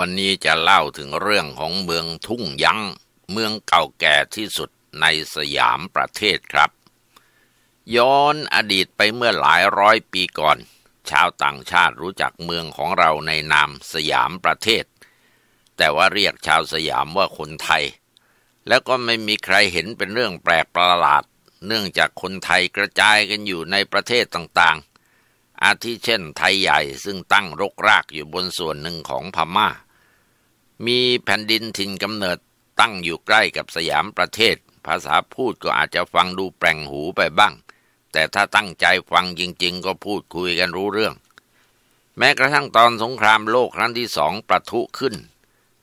วันนี้จะเล่าถึงเรื่องของเมืองทุ่งยัง้ง เมืองเก่าแก่ที่สุดในสยามประเทศครับ ย้อนอดีตไปเมื่อหลายร้อยปีก่อน ชาวต่างชาติรู้จักเมืองของเราในนามสยามประเทศ แต่ว่าเรียกชาวสยามว่าคนไทย แล้วก็ไม่มีใครเห็นเป็นเรื่องแปลกประหลาด เนื่องจากคนไทยกระจายกันอยู่ในประเทศต่างๆ อาทิเช่นไทยใหญ่ซึ่งตั้งรกรากอยู่บนส่วนหนึ่งของพมา่ามีแผ่นดินถิ่นกำเนิดตั้งอยู่ใกล้กับสยามประเทศ ภาษาพูดก็อาจจะฟังดูแปลงหูไปบ้าง แต่ถ้าตั้งใจฟังจริงๆก็พูดคุยกันรู้เรื่อง แม้กระทั่งตอนสงครามโลกครั้งที่สองประทุขึ้น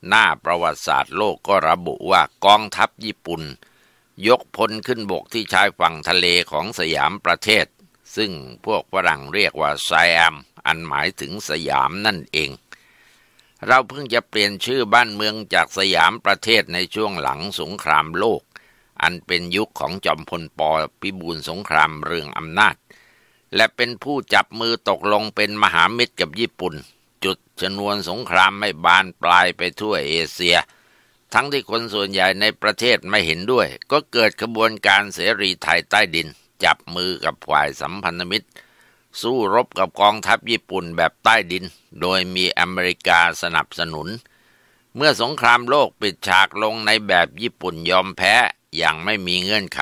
หน้าประวัติศาสตร์โลกก็ระบุว่ากองทัพญี่ปุ่น ยกพลขึ้นบกที่ชายฝั่งทะเลของสยามประเทศ ซึ่งพวกฝรั่งเรียกว่าไซแอมอันหมายถึงสยามนั่นเองเราเพิ่งจะเปลี่ยนชื่อบ้านเมืองจากสยามประเทศในช่วงหลังสงครามโลก อันเป็นยุคของจอมพล ป พิบูลสงครามเรื่องอำนาจ และเป็นผู้จับมือตกลงเป็นมหามิตรกับญี่ปุ่น จุดชนวนสงครามไม่บานปลายไปทั่วเอเชีย ทั้งที่คนส่วนใหญ่ในประเทศไม่เห็นด้วย ก็เกิดขบวนการเสรีไทยใต้ดิน จับมือกับฝ่ายสัมพันธมิตรสู้รบกับกองทัพญี่ปุ่นแบบใต้ดินโดยมีอเมริกาสนับสนุน เมื่อสงครามโลกปิดฉากลงในแบบญี่ปุ่นยอมแพ้อย่างไม่มีเงื่อนไข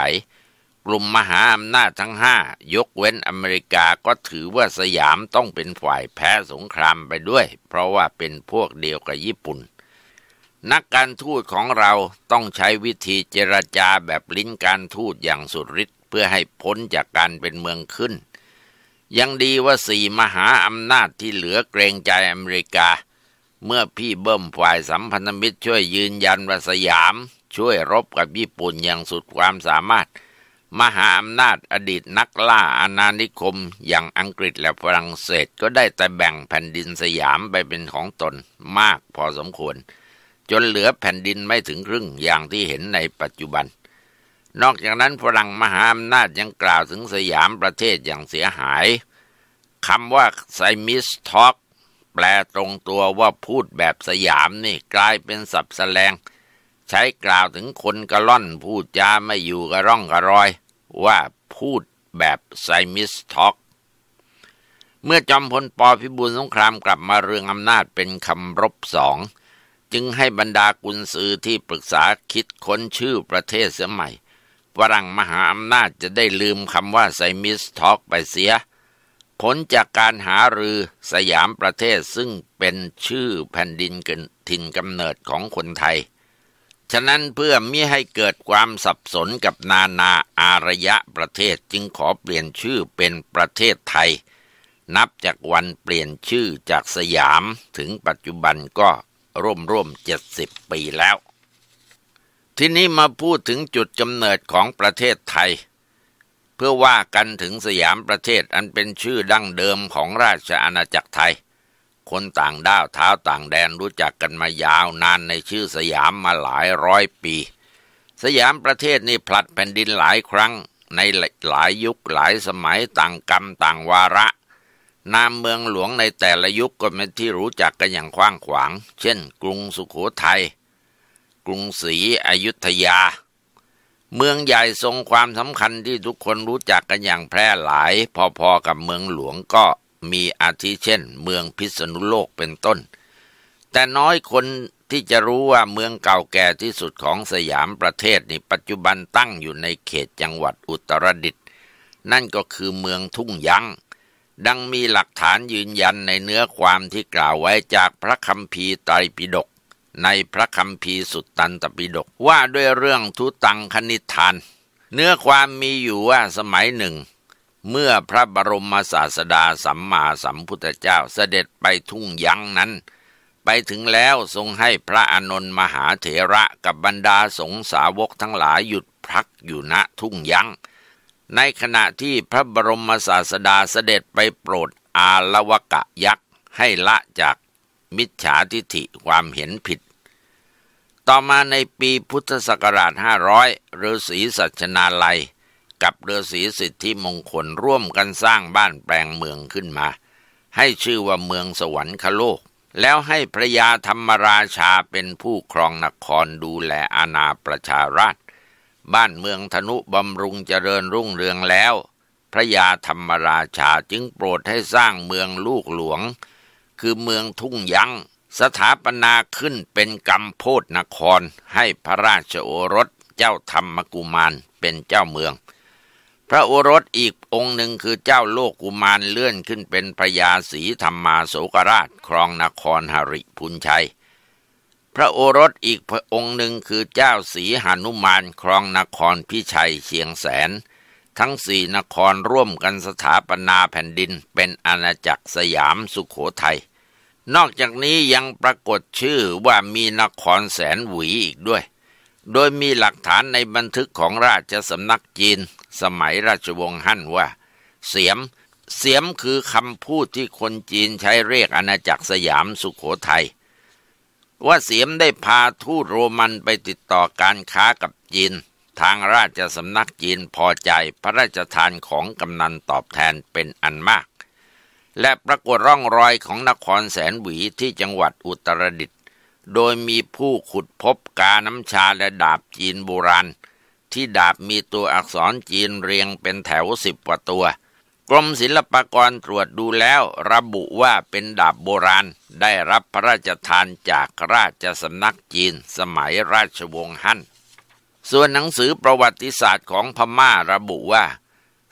กลุ่มมหาอำนาจทั้งห้ายกเว้นอเมริกาก็ถือว่าสยามต้องเป็นฝ่ายแพ้สงครามไปด้วย เพราะว่าเป็นพวกเดียวกับญี่ปุ่น นักการทูตของเราต้องใช้วิธีเจรจาแบบลิ้นการทูตอย่างสุดฤทธิ์เพื่อให้พ้นจากการเป็นเมืองขึ้นยังดีว่าสี่มหาอำนาจที่เหลือเกรงใจอเมริกา เมื่อพี่เบิ้มฝ่ายสัมพันธมิตรช่วยยืนยันว่าสยาม ช่วยรบกับญี่ปุ่นอย่างสุดความสามารถ มหาอำนาจ อดีตนักล่าอาณานิคม อย่างอังกฤษและฝรั่งเศสก็ได้แต่แบ่งแผ่นดินสยามไปเป็นของตนมากพอสมควร จนเหลือแผ่นดินไม่ถึงครึ่งอย่างที่เห็นในปัจจุบันนอกจากนั้นฝรั่งมหาอำนาจยังกล่าวถึงสยามประเทศอย่างเสียหายคำว่าไซมิสท็อกแปลตรงตัวว่าพูดแบบสยามนี่กลายเป็นสับแสลง ใช้กล่าวถึงคนกระล่อนพูดจาไม่อยู่กระร่องกระรอย ว่าพูดแบบไซมิสท็อกเมื่อจอมพลปพิบูลสงครามกลับมาเรืองอำนาจเป็นคำรบสอง จึงให้บรรดากุนซือที่ปรึกษาคิดค้นชื่อประเทศเสียใหม่วรังมหาอำนาจจะได้ลืมคำว่าไซมิสทอกไปเสีย ผลจากการหารือสยามประเทศซึ่งเป็นชื่อแผ่นดินถิ่นกำเนิดของคนไทย ฉะนั้นเพื่อมิให้เกิดความสับสนกับนานาอารยะประเทศจึงขอเปลี่ยนชื่อเป็นประเทศไทย นับจากวันเปลี่ยนชื่อจากสยามถึงปัจจุบันก็ร่วมร่วมเจ็ดสิบปีแล้วทีนี้มาพูดถึงจุดกำเนิดของประเทศไทย เพื่อว่ากันถึงสยามประเทศอันเป็นชื่อดั้งเดิมของราชอาณาจักรไทย คนต่างด้าวเท้าต่างแดนรู้จักกันมายาวนานในชื่อสยามมาหลายร้อยปี สยามประเทศนี่ผลัดแผ่นดินหลายครั้งในหลายยุคหลายสมัยต่างกรรมต่างวาระ นามเมืองหลวงในแต่ละยุคก็เป็นที่รู้จักกันอย่างกว้างขวางเช่น กรุงสุขโขทยัยรุงศรีอยุธยา เมืองใหญ่ทรงความสำคัญที่ทุกคนรู้จักกันอย่างแพร่หลาย พอๆกับเมืองหลวงก็มีอาทิเช่น เมืองพิษณุโลกเป็นต้น แต่น้อยคนที่จะรู้ว่าเมืองเก่าแก่ที่สุดของสยามประเทศนี่ปัจจุบันตั้งอยู่ในเขตจังหวัดอุตรดิตถ์นั่นก็คือเมืองทุ่งยังดังมีหลักฐานยืนยันในเนื้อความที่กล่าวไว้จากพระคัมภีร์ไตรปิฎกในพระคัมภีร์สุตตันตปิฎกว่าด้วยเรื่องทุตังคณิธาน เนื้อความมีอยู่ว่าสมัยหนึ่ง เมื่อพระบรมศาสดาสัมมาสัมพุทธเจ้าเสด็จไปทุ่งยังนั้น ไปถึงแล้วทรงให้พระอนนท์มหาเถระกับบรรดาสงสาวกทั้งหลายหยุดพักอยู่ณทุ่งยังในขณะที่พระบรมศาสดาเสด็จไปโปรดอาลวกะยักษ์ให้ละจาก มิจฉาทิฐิความเห็นผิดต่อมาในปีพุทธศักราช 500ฤาษีสัชนาลัย กับฤาษีสิทธิมงคลร่วมกันสร้างบ้านแปลงเมืองขึ้นมา ให้ชื่อว่าเมืองสวรรคโลกแล้วให้พระยาธรรมราชาเป็นผู้ครองนครดูแลอาณาประชาราช บ้านเมืองธนุบำรุงเจริญรุ่งเรืองแล้ว พระยาธรรมราชาจึงโปรดให้สร้างเมืองลูกหลวง คือเมืองทุ่งยั้งสถาปนาขึ้นเป็นกรรมโพธนครให้พระราชโอรสเจ้าธรรมกุมารเป็นเจ้าเมือง พระโอรสอีกองค์หนึ่งคือเจ้าโลกกุมารเลื่อนขึ้นเป็นพระยาศรีธรรมาโสกราชครองนครหริพุนชัย พระโอรสอีกพระองค์หนึ่งคือเจ้าศรีหานุมานครองนครพิชัยเชียงแสน ทั้งสี่นครร่วมกันสถาปนาแผ่นดินเป็นอาณาจักรสยามสุขโขทยัยนอกจากนี้ยังปรากฏชื่อว่ามีนครแสนหวีอีกด้วย โดยมีหลักฐานในบันทึกของราชสำนักจีนสมัยราชวงศ์ฮั่นว่า เสียมเสียมคือคำพูดที่คนจีนใช้เรียกอาณาจักรสยามสุขโขทยัยว่าเสียมได้พาทูตโรมันไปติดต่อการค้ากับจีน ทางราชสำนักจีนพอใจพระราชทานของกำนันตอบแทนเป็นอันมากและปรากฏร่องรอยของนครแสนหวีที่จังหวัดอุตรดิตถ์โดยมีผู้ขุดพบกาน้ำชาและดาบจีนโบราณ ที่ดาบมีตัวอักษรจีนเรียงเป็นแถวสิบกว่าตัว กรมศิลปากรตรวจดูแล้ว ระบุว่าเป็นดาบโบราณได้รับพระราชทานจากราชสำนักจีนสมัยราชวงศ์ฮั่น ส่วนหนังสือประวัติศาสตร์ของพม่าระบุว่า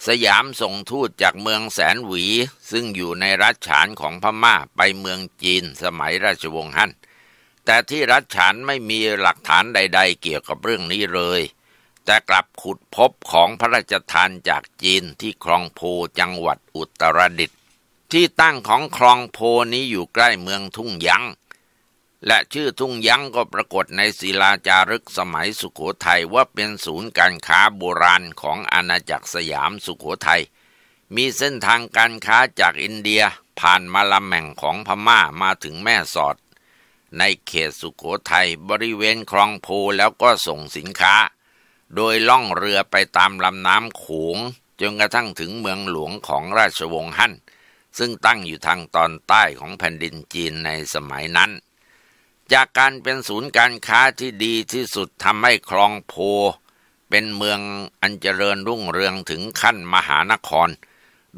สยามส่งทูตจากเมืองแสนหวีซึ่งอยู่ในรัฐฉานของพม่าไปเมืองจีนสมัยราชวงศ์ฮั่นแต่ที่รัฐฉานไม่มีหลักฐานใดๆเกี่ยวกับเรื่องนี้เลย แต่กลับขุดพบของพระราชทานจากจีนที่คลองโพจังหวัดอุตรดิตถ์ที่ตั้งของคลองโพนี้อยู่ใกล้เมืองทุ่งยังและชื่อทุ่งยั้งก็ปรากฏในศิลาจารึกสมัยสุขโขทัยว่าเป็นศูนย์การค้าโบราณของอาณาจักรสยามสุขโขทัย มีเส้นทางการค้าจากอินเดียผ่านมาลำแม่งของพม่ามาถึงแม่สอด ในเขตสุขโขทัยบริเวณคลองโพแล้วก็ส่งสินค้า โดยล่องเรือไปตามลำน้ำขวงจนกระทั่งถึงเมืองหลวงของราชวงศ์ฮั่น ซึ่งตั้งอยู่ทางตอนใต้ของแผ่นดินจีนในสมัยนั้นจากการเป็นศูนย์การค้าที่ดีที่สุดทำให้คลองโพเป็นเมืองอันเจริญรุ่งเรืองถึงขั้นมหานคร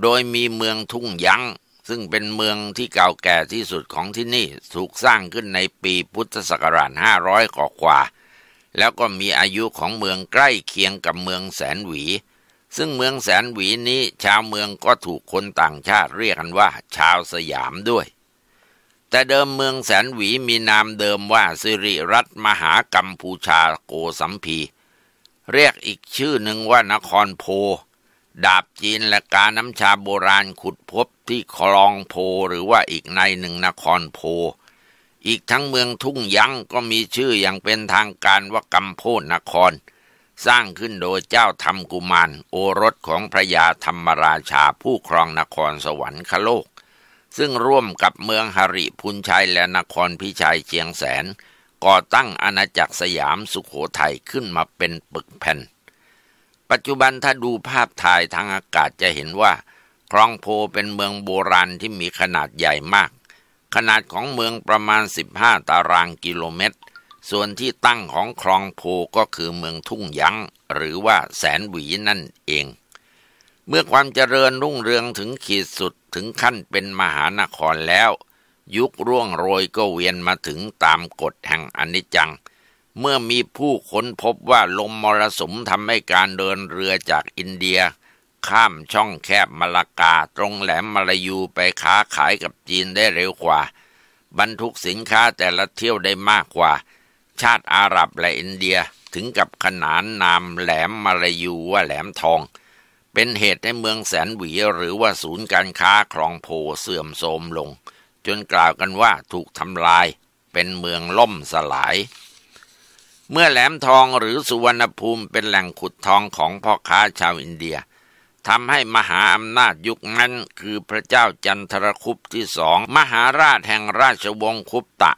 โดยมีเมืองทุ่งยั้งซึ่งเป็นเมืองที่เก่าแก่ที่สุดของที่นี่ถูกสร้างขึ้นในปีพุทธศักราช 500กว่ากว่า แล้วก็มีอายุของเมืองใกล้เคียงกับเมืองแสนหวี ซึ่งเมืองแสนหวีนี้ชาวเมืองก็ถูกคนต่างชาติเรียกกันว่าชาวสยามด้วยแต่เดิมเมืองแสนหวีมีนามเดิมว่าสิริรัตมหากัมพูชาโกสัมพี เรียกอีกชื่อหนึ่งว่านครโพ ดาบจีนและกาน้ำชาโบราณขุดพบที่คลองโพหรือว่าอีกในหนึ่งนครโพ อีกทั้งเมืองทุ่งยั้งก็มีชื่ออย่างเป็นทางการว่ากัมโพนครสร้างขึ้นโดยเจ้า ธรรมกุมารโอรสของพระยาธรรมราชาผู้ครองนครสวรรคโลกซึ่งร่วมกับเมืองหริพุนชัยและนครพิชัยเชียงแสน ก่อตั้งอาณาจักรสยามสุขโขทัยขึ้นมาเป็นปึกแผ่น ปัจจุบันถ้าดูภาพถ่ายทางอากาศจะเห็นว่าคลองโพเป็นเมืองโบราณที่มีขนาดใหญ่มาก ขนาดของเมืองประมาณ 15ตารางกิโลเมตร ส่วนที่ตั้งของคลองโพก็คือเมืองทุ่งยังหรือว่าแสนหวีนั่นเองเมื่อความเจริญรุ่งเรืองถึงขีดสุดถึงขั้นเป็นมหานครแล้ว ยุคร่วงโรยก็เวียนมาถึงตามกฎแห่งอนิจจัง เมื่อมีผู้ค้นพบว่าลมมรสุมทำให้การเดินเรือจากอินเดีย ข้ามช่องแคบมาลากาตรงแหลมมาลายูไปค้าขายกับจีนได้เร็วกว่า บรรทุกสินค้าแต่ละเที่ยวได้มากกว่า ชาติอาหรับและอินเดียถึงกับขนานนามแหลมมาลายูว่าแหลมทองเป็นเหตุให้เมืองแสนหวีหรือว่าศูนย์การค้าคลองโพเสื่อมโทรมลง จนกล่าวกันว่าถูกทำลาย เป็นเมืองล่มสลาย เมื่อแหลมทองหรือสุวรรณภูมิเป็นแหล่งขุดทองของพ่อค้าชาวอินเดียทำให้มหาอำนาจยุคนั้นคือพระเจ้าจันทรคุปที่สองมหาราชแห่งราชวงศ์คุปตะ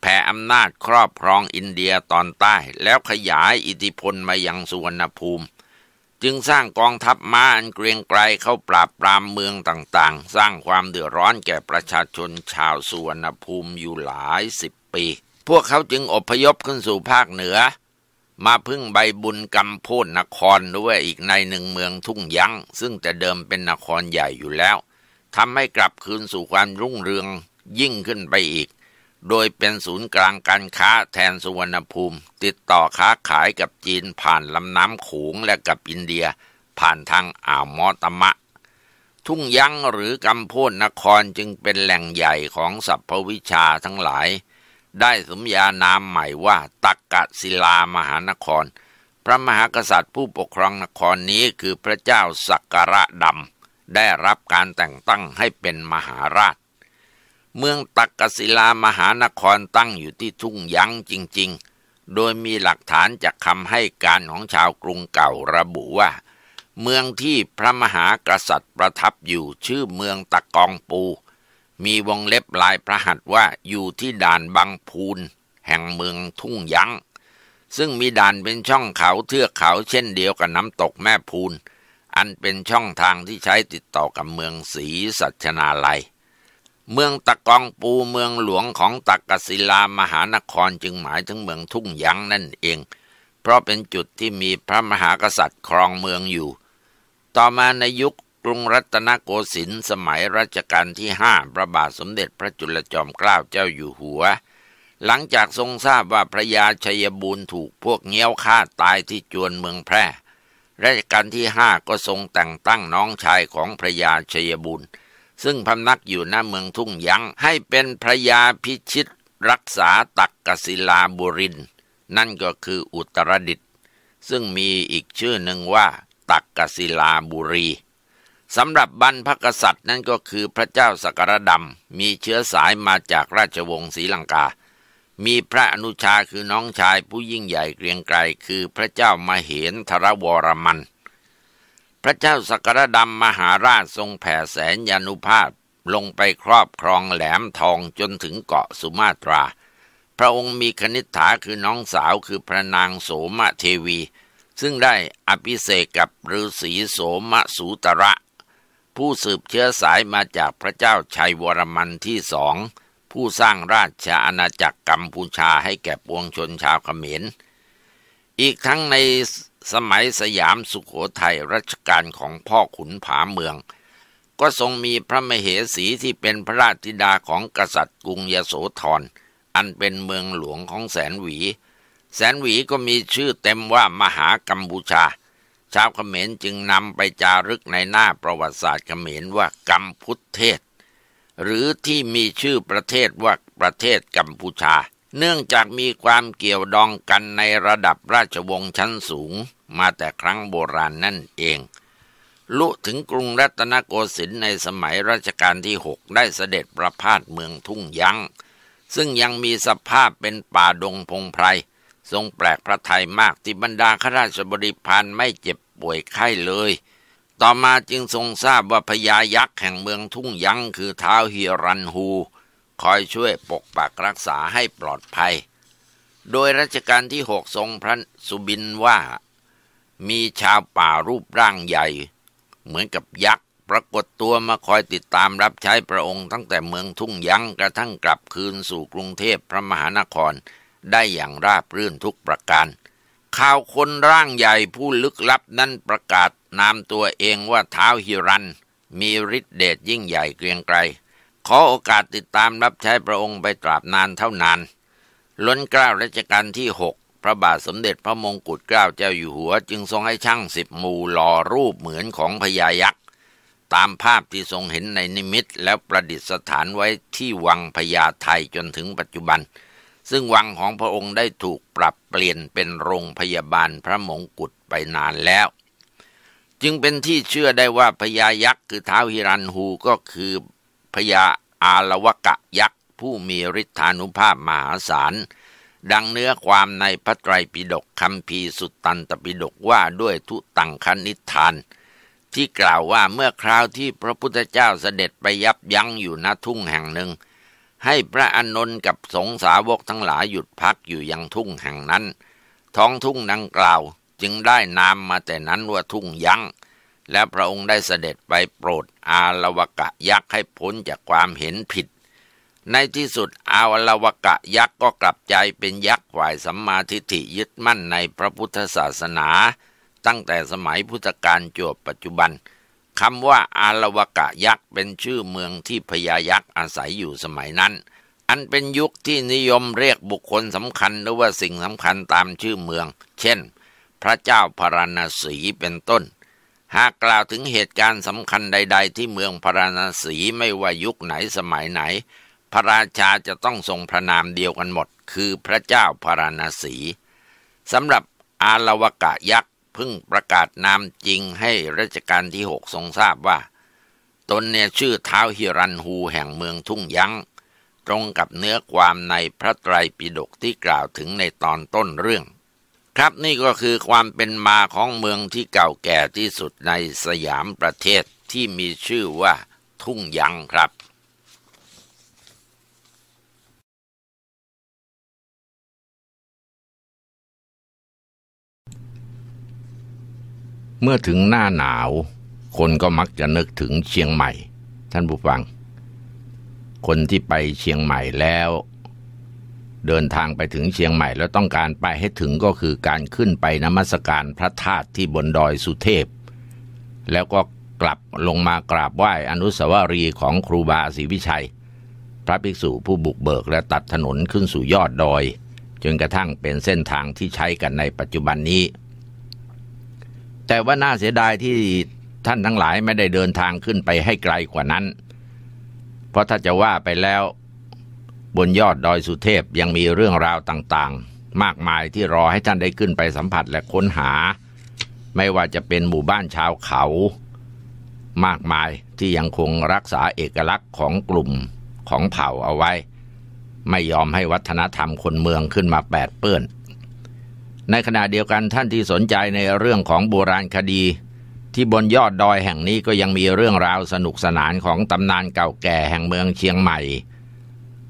แผ่อำนาจครอบครองอินเดียตอนใต้แล้วขยายอิทธิพลมายังสุวรรณภูมิจึงสร้างกองทัพม้าอันเกรียงไกรเข้าปราบปรามเมืองต่างๆ สร้างความเดือดร้อนแก่ประชาชนชาวสุวรรณภูมิอยู่หลายสิบปี พวกเขาจึงอพยพขึ้นสู่ภาคเหนือ มาพึ่งใบบุญกำโพดนครด้วยอีกในหนึ่งเมืองทุ่งยังซึ่งแต่เดิมเป็นนครใหญ่อยู่แล้วทำให้กลับคืนสู่ความรุ่งเรืองยิ่งขึ้นไปอีกโดยเป็นศูนย์กลางการค้าแทนสุวรรณภูมิ ติดต่อค้าขายกับจีนผ่านลำน้ำขงและกับอินเดียผ่านทางอ่าวมอตมะ ทุ่งยั้งหรือกำพูนนครจึงเป็นแหล่งใหญ่ของสัพพวิชาทั้งหลาย ได้สมญานามใหม่ว่า ตักกะศิลามหานคร พระมหากษัตริย์ผู้ปกครองนครนี้คือพระเจ้าสักการะดำได้รับการแต่งตั้งให้เป็นมหาราชเมืองตักกศิลามหานครตั้งอยู่ที่ทุ่งยั้งจริงๆ โดยมีหลักฐานจากคำให้การของชาวกรุงเก่าระบุว่า เมืองที่พระมหากษัตริย์ประทับอยู่ชื่อเมืองตะกองปู มีวงเล็บลายพระหัตว่าอยู่ที่ด่านบางพูนแห่งเมืองทุ่งยั้ง ซึ่งมีด่านเป็นช่องเขาเทือกเขาเช่นเดียวกับน้ำตกแม่พูนอันเป็นช่องทางที่ใช้ติดต่อกับเมืองศรีสัชนาลัยเมืองตะกองปูเมืองหลวงของตักกศิลามหานครจึงหมายถึงเมืองทุ่งยังนั่นเอง เพราะเป็นจุดที่มีพระมหากษัตริย์ครองเมืองอยู่ ต่อมาในยุคกรุงรัตนโกสินทร์สมัยรัชกาลที่ห้าพระบาทสมเด็จพระจุลจอมเกล้าเจ้าอยู่หัว หลังจากทรงทราบว่าพระยาชัยบูรณ์ถูกพวกเงี้ยวฆ่าตายที่จวนเมืองแพร่รัชกาลที่ห้าก็ทรงแต่งตั้งน้องชายของพระยาชัยบูรณ์ซึ่งพำนักอยู่หน้าเมืองทุ่งยังให้เป็นพระยาพิชิตรักษาตักกศิลาบุรินนั่นก็คืออุตรดิตซึ่งมีอีกชื่อหนึ่งว่าตักกศิลาบุรีสำหรับบรรพกษัตริย์นั่นก็คือพระเจ้าสกรดำมีเชื้อสายมาจากราชวงศ์ศรีลังกา มีพระอนุชาคือน้องชายผู้ยิ่งใหญ่เกรียงไกรคือพระเจ้ามาเหนทรวรมันพระเจ้าสกรดำมหาราชทรงแผ่แสนยานุภาพลงไปครอบครองแหลมทองจนถึงเกาะสุมาตรา พระองค์มีคณิษฐาคือน้องสาวคือพระนางโสมเทวี ซึ่งได้อภิเษกกับฤาษีโสมสูตระ ผู้สืบเชื้อสายมาจากพระเจ้าชัยวรมันที่สอง ผู้สร้างราชอาณาจักรกัมพูชาให้แก่ปวงชนชาวเขมร อีกทั้งในสมัยสยามสุขโขทัยรัชกาลของพ่อขุนผาเมือง ก็ทรงมีพระมเหสีที่เป็นพระราชธิดาของกษัตริย์กรุงยโสธรอันเป็นเมืองหลวงของแสนหวี แสนหวีก็มีชื่อเต็มว่ามหากัมบูชา ชาวเขมรจึงนำไปจารึกในหน้าประวัติศาสตร์เขมรว่ากัมพุทธเทศ หรือที่มีชื่อประเทศว่าประเทศกัมพูชาเนื่องจากมีความเกี่ยวดองกันในระดับราชวงศ์ชั้นสูงมาแต่ครั้งโบราณนั่นเอง ลุถึงกรุงรัตนโกสินทร์ในสมัยรัชกาลที่หกได้เสด็จประพาสเมืองทุ่งยัง้ง ซึ่งยังมีสภาพเป็นป่าดงพงไพรทรงแปลกพระไทยมากที่บรรดาข้าราชบริพารไม่เจ็บป่วยไข้เลย ต่อมาจึงทรงทราบว่าพญายักษ์แห่งเมืองทุ่งยั้งคือเท้าวฮิรันฮูคอยช่วยปกปักรักษาให้ปลอดภัย โดยรัชกาลที่หกทรงพระสุบินว่า มีชาวป่ารูปร่างใหญ่ เหมือนกับยักษ์ ปรากฏตัวมาคอยติดตามรับใช้พระองค์ตั้งแต่เมืองทุ่งยัง กระทั่งกลับคืนสู่กรุงเทพพระมหานคร ได้อย่างราบรื่นทุกประการข่าวคนร่างใหญ่ผู้ลึกลับนั้นประกาศนามตัวเองว่าเท้าฮิรันมีฤทธิเดชยิ่งใหญ่เกรียงไกรขอโอกาสติดตามรับใช้พระองค์ไปตราบนานเท่านาน ล้นเกล้ารัชกาลที่หกพระบาทสมเด็จพระมงกุฎเกล้าเจ้าอยู่หัวจึงทรงให้ช่างสิบมูหล่อรูปเหมือนของพญายักษ์ ตามภาพที่ทรงเห็นในนิมิตแล้วประดิษฐานไว้ที่วังพญาไทยจนถึงปัจจุบัน ซึ่งวังของพระองค์ได้ถูกปรับเปลี่ยนเป็นโรงพยาบาลพระมงกุฎไปนานแล้ว จึงเป็นที่เชื่อได้ว่าพญายักษ์คือท้าวฮิรันหูก็คือพญาอาลวกะยักษ์ผู้มีฤทธานุภาพมหาศาลดังเนื้อความในพระไตรปิฎกคำพีสุตตันตปิฎกว่าด้วยทุตังคณิธาน ที่กล่าวว่าเมื่อคราวที่พระพุทธเจ้าเสด็จไปยับยั้งอยู่ณทุ่งแห่งหนึ่ง ให้พระอานนท์กับสงสาวกทั้งหลายหยุดพักอยู่ยังทุ่งแห่งนั้น ท้องทุ่งดังกล่าวจึงได้นามมาแต่นั้นว่าทุ่งยั้งและพระองค์ได้เสด็จไปโปรดอาลวกะยักษ์ให้พ้นจากความเห็นผิด ในที่สุดอาลวกะยักษ์ก็กลับใจเป็นยักษ์ฝ่ายสัมมาทิฏฐิยึดมั่นในพระพุทธศาสนา ตั้งแต่สมัยพุทธกาลจวบปัจจุบันคำว่าอาลวกะยักษ์เป็นชื่อเมืองที่พญายักษ์อาศัยอยู่สมัยนั้น อันเป็นยุคที่นิยมเรียกบุคคลสำคัญหรือว่าสิ่งสำคัญ ตามชื่อเมือง เช่น พระเจ้าพารณสีเป็นต้นหากกล่าวถึงเหตุการณ์สำคัญใดๆ ที่เมืองพาราณสีไม่ว่ายุคไหนสมัยไหน พระราชาจะต้องทรงพระนามเดียวกันหมด คือพระเจ้าพาราณสีสำหรับอาลวกะยักษ์พึ่งประกาศนามจริงให้รัชกาลที่หกทรงทราบว่า ตนเนี่ยชื่อเท้าฮิรันฮูแห่งเมืองทุ่งยั้ง ตรงกับเนื้อความในพระไตรปิฎกที่กล่าวถึงในตอนต้นเรื่องครับนี่ก็คือความเป็นมาของเมืองที่เก่าแก่ที่สุดในสยามประเทศที่มีชื่อว่าทุ่งยังครับ เมื่อถึงหน้าหนาวคนก็มักจะนึกถึงเชียงใหม่ท่านผู้ฟัง คนที่ไปเชียงใหม่แล้วเดินทางไปถึงเชียงใหม่แล้วต้องการไปให้ถึงก็คือการขึ้นไปนมัสการพระธาตุที่บนดอยสุเทพ แล้วก็กลับลงมากราบไหว้อนุสาวรีย์ของครูบาศรีวิชัย พระภิกษุผู้บุกเบิกและตัดถนนขึ้นสู่ยอดดอยจนกระทั่งเป็นเส้นทางที่ใช้กันในปัจจุบันนี้ แต่ว่าน่าเสียดายที่ท่านทั้งหลายไม่ได้เดินทางขึ้นไปให้ไกลกว่านั้น เพราะถ้าจะว่าไปแล้วบนยอดดอยสุเทพยังมีเรื่องราวต่างๆ มากมายที่รอให้ท่านได้ขึ้นไปสัมผัสและค้นหา ไม่ว่าจะเป็นหมู่บ้านชาวเขา มากมายที่ยังคงรักษาเอกลักษณ์ของกลุ่มของเผ่าเอาไว้ ไม่ยอมให้วัฒนธรรมคนเมืองขึ้นมาแปดเปื้อนในขณะเดียวกันท่านที่สนใจในเรื่องของโบราณคดี ที่บนยอดดอยแห่งนี้ก็ยังมีเรื่องราวสนุกสนานของตำนานเก่าแก่แห่งเมืองเชียงใหม่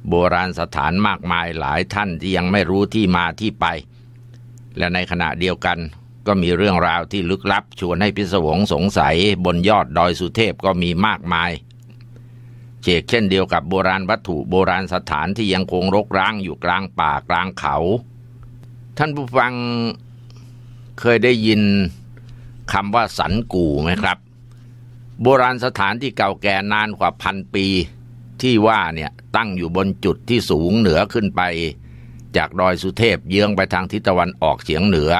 โบราณสถานมากมายหลายท่านที่ยังไม่รู้ที่มาที่ไป และในขณะเดียวกันก็มีเรื่องราวที่ลึกลับ ชวนให้พิศวงสงสัยบนยอดดอยสุเทพก็มีมากมายเชกเช่นเดียวกับโบราณวัตถุ โบราณสถานที่ยังคงรกร้างอยู่กลางป่ากลางเขา ท่านผู้ฟังเคยได้ยินคำว่าสันกู่ไหมครับ โบราณสถานที่เก่าแก่นานกว่าพันปีที่ว่าเนี่ยตั้งอยู่บนจุดที่สูงเหนือขึ้นไป จากดอยสุเทพเยื้องไปทางทิศตะวันออกเฉียงเหนือ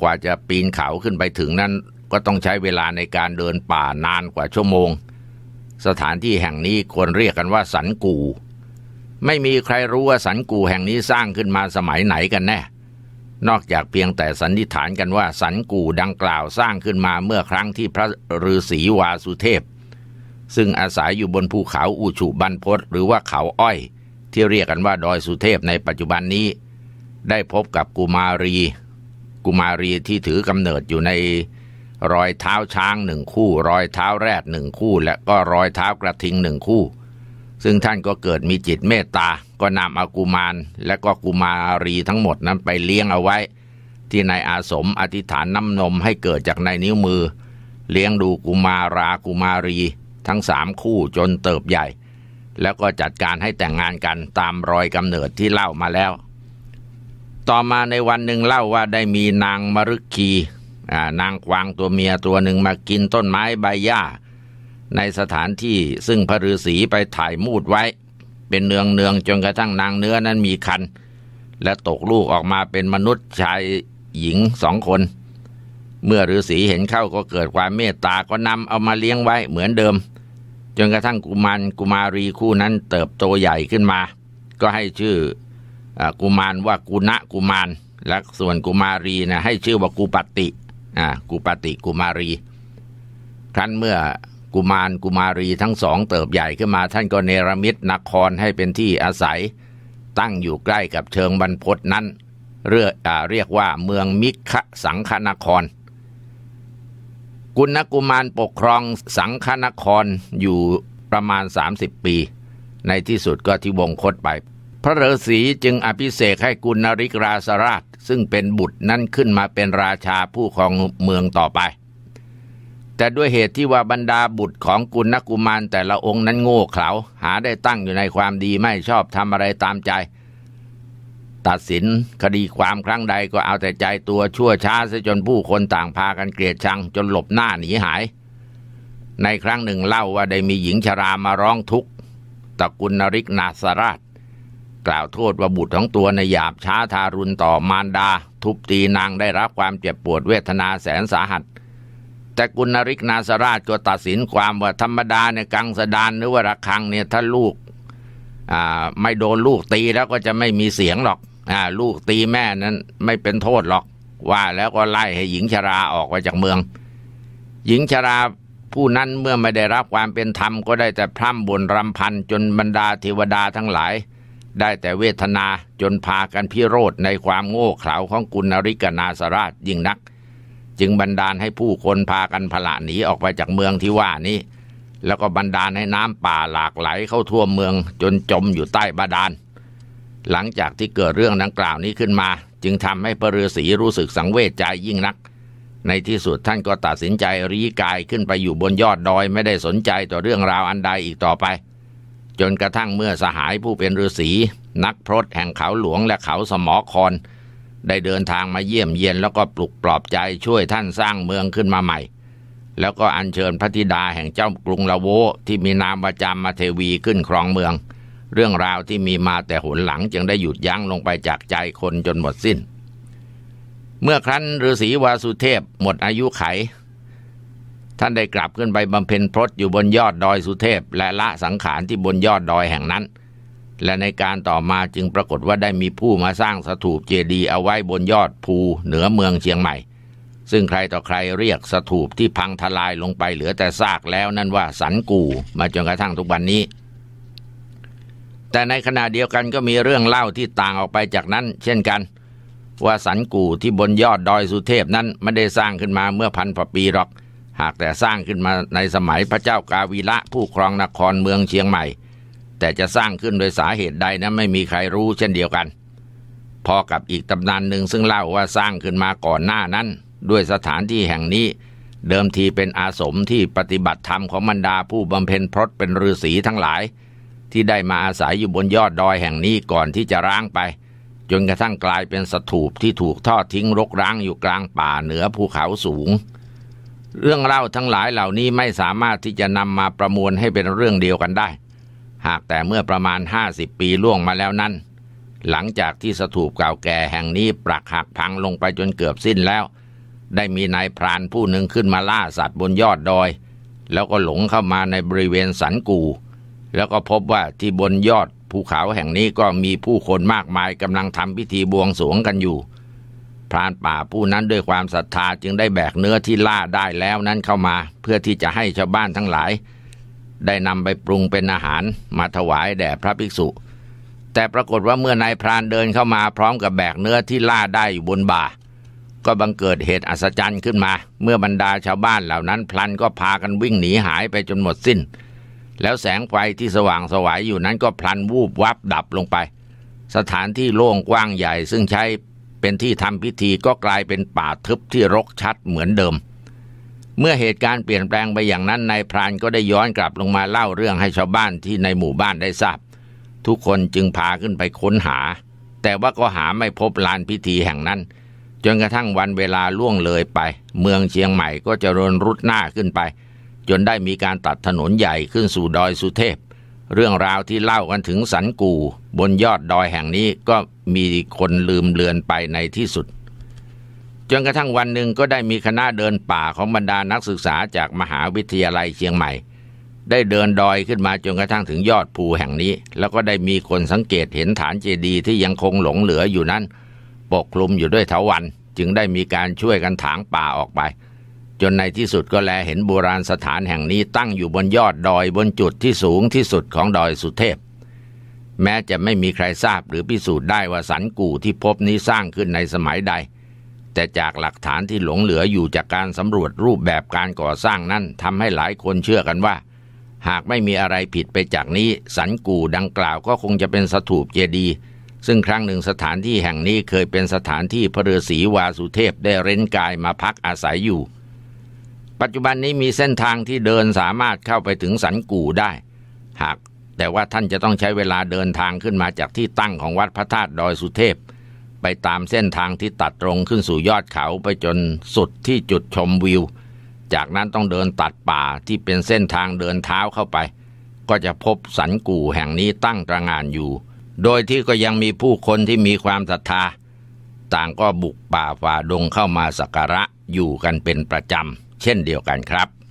กว่าจะปีนเขาขึ้นไปถึงนั้น ก็ต้องใช้เวลาในการเดินป่านานกว่าชั่วโมง สถานที่แห่งนี้ควรเรียกกันว่าสันกูไม่มีใครรู้ว่าสันกูแห่งนี้สร้างขึ้นมาสมัยไหนกันแน่นอกจากเพียงแต่สันนิษฐานกันว่า สันกูดังกล่าวสร้างขึ้นมาเมื่อครั้งที่พระฤาษีวาสุเทพซึ่งอาศัยอยู่บนภูเขาอุชุบันพศหรือว่าเขาอ้อย ที่เรียกกันว่าดอยสุเทพในปัจจุบันนี้ ได้พบกับกุมารี กุมารีที่ถือกำเนิดอยู่ในรอยเท้าช้างหนึ่งคู่รอยเท้าแรดหนึ่งคู่ และก็รอยเท้ากระทิงหนึ่งคู่ ซึ่งท่านก็เกิดมีจิตเมตตาก็นำอากุมารและก็กุมารีทั้งหมดนั้นไปเลี้ยงเอาไว้ ที่ในอาสมอธิษฐานน้ำนมให้เกิดจากในนิ้วมือ เลี้ยงดูกุมารากุมารีทั้งสามคู่จนเติบใหญ่ แล้วก็จัดการให้แต่งงานกันตามรอยกำเนิดที่เล่ามาแล้ว ต่อมาในวันหนึ่งเล่าว่าได้มีนางมรุกีนางกวางตัวเมียตัวหนึ่งมากินต้นไม้ใบหญ้า ในสถานที่ซึ่งพระฤาษีไปถ่ายมูดไว้ เป็นเนืองเนืองจนกระทั่งนางเนื้อนั้นมีคัน และตกลูกออกมาเป็นมนุษย์ชายหญิงสองคนเมื่อฤาษีเห็นเข้าก็เกิดความเมตตาก็นำเอามาเลี้ยงไว้ เหมือนเดิม จนกระทั่งกุมาร กุมารีคู่นั้นเติบโตใหญ่ขึ้นมา ก็ให้ชื่ออกุมารว่ากุณะกุมารและส่วนกุมารีนะให้ชื่อว่ากุปติอ่ากุปติกุมารี ครั้นเมื่อกุมาร กุมารีทั้งสอง เติบใหญ่ขึ้นมา ท่านก็เนรมิตนครให้เป็นที่อาศัยตั้งอยู่ใกล้กับเชิงบรรพตนั้นเรียกเรียกว่าเมืองมิขสังคนครกุณกุมารปกครองสังฆนครอยู่ประมาณ 30 ปี ในที่สุดก็ที่วงคตไป พระฤาษีจึงอภิเษกให้กุณริกราสราชซึ่งเป็นบุตรนั้นขึ้นมาเป็นราชาผู้ครองเมืองต่อไป แต่ด้วยเหตุที่ว่าบรรดาบุตรของกุณกุมารแต่ละองค์นั้นโง่เขลาหาได้ตั้งอยู่ในความดีไม่ชอบทำอะไรตามใจตัดสินคดีความครั้งใดก็เอาแต่ใจตัวชั่วช้าซะจนผู้คนต่างพากันเกลียดชังจนหลบหน้าหนีหาย ในครั้งหนึ่งเล่าว่าได้มีหญิงชรามาร้องทุกข์ตะกุลนริกนาสราชกล่าวโทษว่าบุตรของตัวในหยาบช้าทารุณต่อมารดา ทุบตีนางได้รับความเจ็บปวดเวทนาแสนสาหัสแต่กุณริกนาสราชก็ตัดสินความว่าธรรมดาในกังสดานหรือว่าระคังเนี่ยถ้าลูกไม่โดนลูกตีแล้วก็จะไม่มีเสียงหรอกอ่าลูกตีแม่นั้นไม่เป็นโทษหรอกว่าแล้วก็ไล่ให้หญิงชราออกไปจากเมือง หญิงชราผู้นั้นเมื่อไม่ได้รับความเป็นธรรม ก็ได้แต่พร่ำบ่นรำพันจนบรรดาเทวดาทั้งหลาย ได้แต่เวทนาจนพากันพิโรธในความโง่เขลาของกุณริกนาสราชยิ่งนัก จึงบันดาลให้ผู้คนพากันพละหนีออกไปจากเมืองที่ว่านี้แล้วก็บันดาลให้น้ำป่าหลากไหลเข้าท่วมเมือง จนจมอยู่ใต้บาดาลหลังจากที่เกิดเรื่องดังกล่าวนี้ขึ้นมา จึงทำให้พระฤาษีรู้สึกสังเวชใจยิ่งนัก ในที่สุดท่านก็ตัดสินใจรีกายขึ้นไปอยู่บนยอดดอยไม่ได้สนใจต่อเรื่องราวอันใดอีกต่อไป จนกระทั่งเมื่อสหายผู้เป็นฤาษี นักพรตแห่งเขาหลวงและเขาสมอคอนได้เดินทางมาเยี่ยมเยียนแล้วก็ปลุกปลอบใจช่วยท่านสร้างเมืองขึ้นมาใหม่ แล้วก็อัญเชิญพระธิดาแห่งเจ้ากรุงละโว ที่มีนามประจำมาเทวีขึ้นครองเมืองเรื่องราวที่มีมาแต่หนหลังจึงได้หยุดยั้งลงไปจากใจคนจนหมดสิน้น เมื่อครั้นฤาษีวาสุเทพหมดอายุไข ท่านได้กลับขึ้นไปบำเพ็ญพรตอยู่บนยอดดอยสุเทพและละสังขารที่บนยอดดอยแห่งนั้น และในการต่อมาจึงปรากฏว่าได้มีผู้มาสร้างสถูปเจดีย์เอาไว้บนยอดภูเหนือเมืองเชียงใหม่ ซึ่งใครต่อใครเรียกสถูปที่พังทลายลงไปเหลือแต่ซากแล้วนั่นว่า สันกูมาจนกระทั่งทุกวันนี้แต่ในขณะเดียวกันก็มีเรื่องเล่าที่ต่างออกไปจากนั้น เช่นกันว่าสันกูที่บนยอดดอยสุเทพนั้นไม่ได้สร้างขึ้นมาเมื่อพันปีหรอก หากแต่สร้างขึ้นมาในสมัยพระเจ้ากาวีละผู้ครองนครเมืองเชียงใหม่ แต่จะสร้างขึ้นโดยสาเหตุใดนะั้นไม่มีใครรู้เช่นเดียวกัน พอกับอีกตำนานหนึ่งซึ่งเล่าว่าสร้างขึ้นมาก่อนหน้านั้น ด้วยสถานที่แห่งนี้ เดิมทีเป็นอาสมที่ปฏิบัติธรรมของบรรดาผู้บำเพ็ญพรตเป็นฤาษีทั้งหลายที่ได้มาอาศัยอยู่บนยอดดอยแห่งนี้ก่อนที่จะร้างไป จนกระทั่งกลายเป็นสถูปที่ถูกทอดทิ้งรกร้างอยู่กลางป่าเหนือภูเขาสูง เรื่องเล่าทั้งหลายเหล่านี้ไม่สามารถที่จะนำมาประมวลให้เป็นเรื่องเดียวกันได้ หากแต่เมื่อประมาณ50ปีล่วงมาแล้วนั้น หลังจากที่สถูปเก่าแก่แห่งนี้ปรักหักพังลงไปจนเกือบสิ้นแล้ว ได้มีนายพรานผู้หนึ่งขึ้นมาล่าสัตว์บนยอดดอย แล้วก็หลงเข้ามาในบริเวณสันกู่แล้วก็พบว่าที่บนยอดภูเขาแห่งนี้ก็มีผู้คนมากมายกำลังทำพิธีบวงสรวงกันอยู่ พรานป่าผู้นั้นด้วยความศรัทธาจึงได้แบกเนื้อที่ล่าได้แล้วนั้นเข้ามาเพื่อที่จะให้ชาวบ้านทั้งหลายได้นำไปปรุงเป็นอาหารมาถวายแด่พระภิกษุ แต่ปรากฏว่าเมื่อนายพรานเดินเข้ามาพร้อมกับแบกเนื้อที่ล่าได้อยู่บนบ่า ก็บังเกิดเหตุอัศจรรย์ขึ้นมา เมื่อบรรดาชาวบ้านเหล่านั้น พลันก็พากันวิ่งหนีหายไปจนหมดสิ้นแล้วแสงไฟที่สว่างสวายอยู่นั้นก็พลันวูบวับดับลงไป สถานที่โล่งกว้างใหญ่ซึ่งใช้เป็นที่ทำพิธีก็กลายเป็นป่าทึบที่รกชัดเหมือนเดิม เมื่อเหตุการณ์เปลี่ยนแปลงไปอย่างนั้นนายพรานก็ได้ย้อนกลับลงมาเล่าเรื่องให้ชาวบ้านที่ในหมู่บ้านได้ทราบ ทุกคนจึงพาขึ้นไปค้นหา แต่ว่าก็หาไม่พบลานพิธีแห่งนั้น จนกระทั่งวันเวลาล่วงเลยไป เมืองเชียงใหม่ก็จะรนรุดหน้าขึ้นไปจนได้มีการตัดถนนใหญ่ขึ้นสู่ดอยสุเทพ เรื่องราวที่เล่ากันถึงสันกูบนยอดดอยแห่งนี้ก็มีคนลืมเลือนไปในที่สุด จนกระทั่งวันหนึ่งก็ได้มีคณะเดินป่าของบรรดานักศึกษาจากมหาวิทยาลัยเชียงใหม่ ได้เดินดอยขึ้นมาจนกระทั่งถึงยอดภูแห่งนี้ แล้วก็ได้มีคนสังเกตเห็นฐานเจดีย์ที่ยังคงหลงเหลืออยู่นั้นปกคลุมอยู่ด้วยเถาวันจึงได้มีการช่วยกันถางป่าออกไปจนในที่สุดก็แลเห็นโบราณสถานแห่งนี้ตั้งอยู่บนยอดดอยบนจุดที่สูงที่สุดของดอยสุเทพ แม้จะไม่มีใครทราบหรือพิสูจน์ได้ว่าสันกู่ที่พบนี้สร้างขึ้นในสมัยใด แต่จากหลักฐานที่หลงเหลืออยู่จากการสำรวจรูปแบบการก่อสร้างนั้นทำให้หลายคนเชื่อกันว่า หากไม่มีอะไรผิดไปจากนี้ สันกู่ดังกล่าวก็คงจะเป็นสถูปเจดีย์ ซึ่งครั้งหนึ่งสถานที่แห่งนี้เคยเป็นสถานที่พระฤาษีวาสุเทพได้เร้นกายมาพักอาศัยอยู่ปัจจุบันนี้มีเส้นทางที่เดินสามารถเข้าไปถึงสันกู่ได้ หากแต่ว่าท่านจะต้องใช้เวลาเดินทางขึ้นมาจากที่ตั้งของวัดพระธาตุดอยสุเทพ ไปตามเส้นทางที่ตัดตรงขึ้นสู่ ยอดเขาไปจนสุดที่จุดชมวิว จากนั้นต้องเดินตัดป่าที่เป็นเส้นทางเดินเท้าเข้าไป ก็จะพบสันกู่แห่งนี้ตั้ง ตระงานอยู่ โดยที่ก็ยังมีผู้คนที่มีความศรัทธาต่างก็บุกป่าฝ่าดงเข้ามาสักการะอยู่กันเป็นประจำเช่นเดียวกันครับ